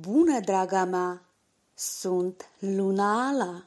Bună, draga mea! Sunt Luna Ala!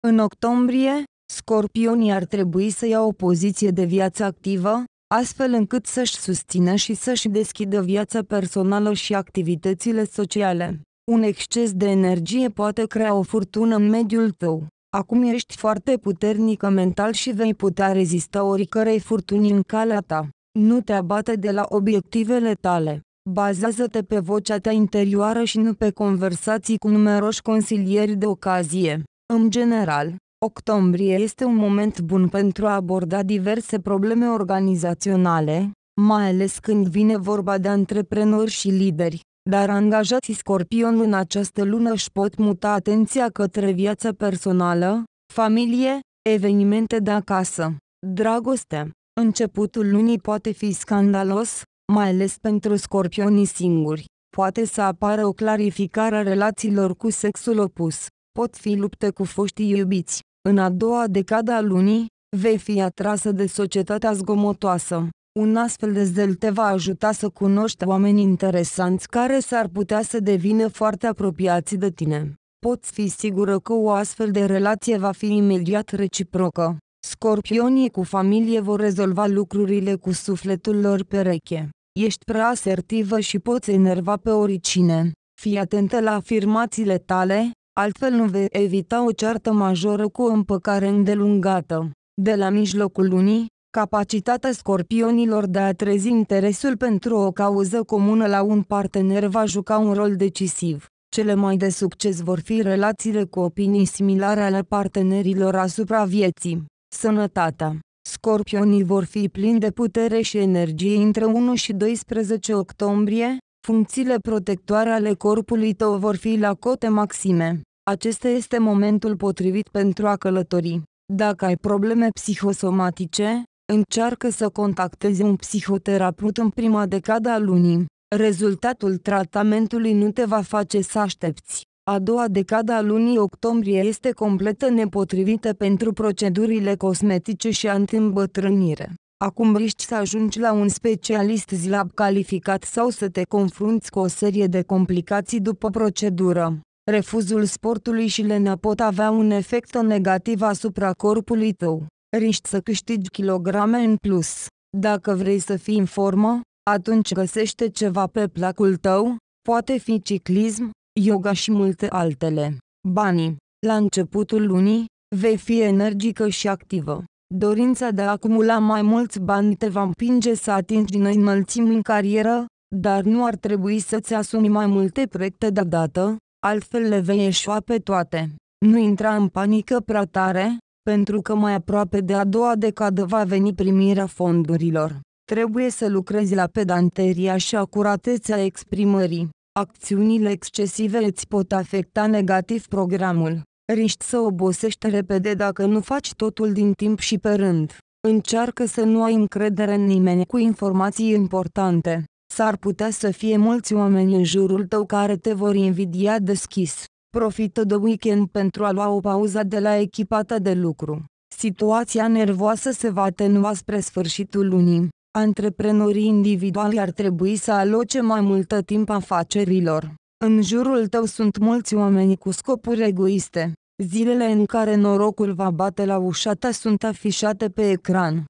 În octombrie, scorpionii ar trebui să ia o poziție de viață activă, astfel încât să-și susțină și să-și deschidă viața personală și activitățile sociale. Un exces de energie poate crea o furtună în mediul tău. Acum ești foarte puternică mental și vei putea rezista oricărei furtuni în calea ta. Nu te abate de la obiectivele tale. Bazează-te pe vocea ta interioară și nu pe conversații cu numeroși consilieri de ocazie. În general, octombrie este un moment bun pentru a aborda diverse probleme organizaționale, mai ales când vine vorba de antreprenori și lideri. Dar angajații Scorpion în această lună își pot muta atenția către viața personală, familie, evenimente de acasă, dragoste, Începutul lunii poate fi scandalos, mai ales pentru scorpionii singuri. Poate să apară o clarificare a relațiilor cu sexul opus. Pot fi lupte cu foștii iubiți. În a doua decadă a lunii, vei fi atrasă de societatea zgomotoasă. Un astfel de zel te va ajuta să cunoști oameni interesanți care s-ar putea să devină foarte apropiați de tine. Poți fi sigură că o astfel de relație va fi imediat reciprocă. Scorpionii cu familie vor rezolva lucrurile cu sufletul lor pereche. Ești prea asertivă și poți enerva pe oricine. Fii atentă la afirmațiile tale, altfel nu vei evita o ceartă majoră cu o împăcare îndelungată. De la mijlocul lunii, capacitatea scorpionilor de a trezi interesul pentru o cauză comună la un partener va juca un rol decisiv. Cele mai de succes vor fi relațiile cu opinii similare ale partenerilor asupra vieții. Sănătatea Scorpionii vor fi plini de putere și energie între 1 și 12 octombrie, funcțiile protectoare ale corpului tău vor fi la cote maxime. Acesta este momentul potrivit pentru a călători. Dacă ai probleme psihosomatice, încearcă să contactezi un psihoterapeut în prima decada a lunii. Rezultatul tratamentului nu te va face să aștepți. A doua decada a lunii octombrie este completă nepotrivită pentru procedurile cosmetice și antîmbătrânire. Acum riști să ajungi la un specialist zilab calificat sau să te confrunți cu o serie de complicații după procedură. Refuzul sportului și lenea pot avea un efect negativ asupra corpului tău. Riști să câștigi kilograme în plus. Dacă vrei să fii în formă, atunci găsește ceva pe placul tău, poate fi ciclism, yoga și multe altele. Banii. La începutul lunii, vei fi energică și activă. Dorința de a acumula mai mulți bani te va împinge să atingi noi înălțimi în carieră, dar nu ar trebui să-ți asumi mai multe proiecte deodată, altfel le vei eșua pe toate. Nu intra în panică prea tare, pentru că mai aproape de a doua decadă va veni primirea fondurilor. Trebuie să lucrezi la pedanteria și acuratețea exprimării. Acțiunile excesive îți pot afecta negativ programul. Riști să obosești repede dacă nu faci totul din timp și pe rând. Încearcă să nu ai încredere în nimeni cu informații importante. S-ar putea să fie mulți oameni în jurul tău care te vor invidia deschis. Profită de weekend pentru a lua o pauză de la echipa ta de lucru. Situația nervoasă se va atenua spre sfârșitul lunii. Antreprenorii individuali ar trebui să aloce mai multă timp afacerilor. În jurul tău sunt mulți oameni cu scopuri egoiste. Zilele în care norocul va bate la ușa ta sunt afișate pe ecran.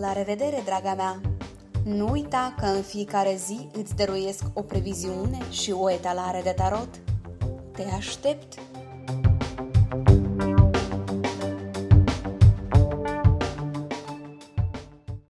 La revedere, draga mea! Nu uita că în fiecare zi îți dăruiesc o previziune și o etalare de tarot. Te aștept!